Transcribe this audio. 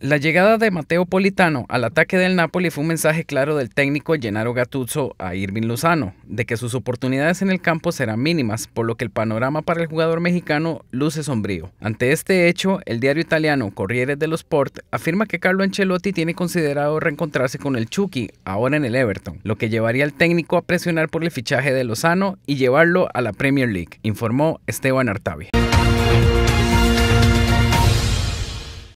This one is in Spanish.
La llegada de Mateo Politano al ataque del Napoli fue un mensaje claro del técnico Gennaro Gatuzzo a Irving Lozano, de que sus oportunidades en el campo serán mínimas, por lo que el panorama para el jugador mexicano luce sombrío. Ante este hecho, el diario italiano Corriere dello Sport afirma que Carlo Ancelotti tiene considerado reencontrarse con el Chucky ahora en el Everton, lo que llevaría al técnico a presionar por el fichaje de Lozano y llevarlo a la Premier League, informó Esteban Artavia.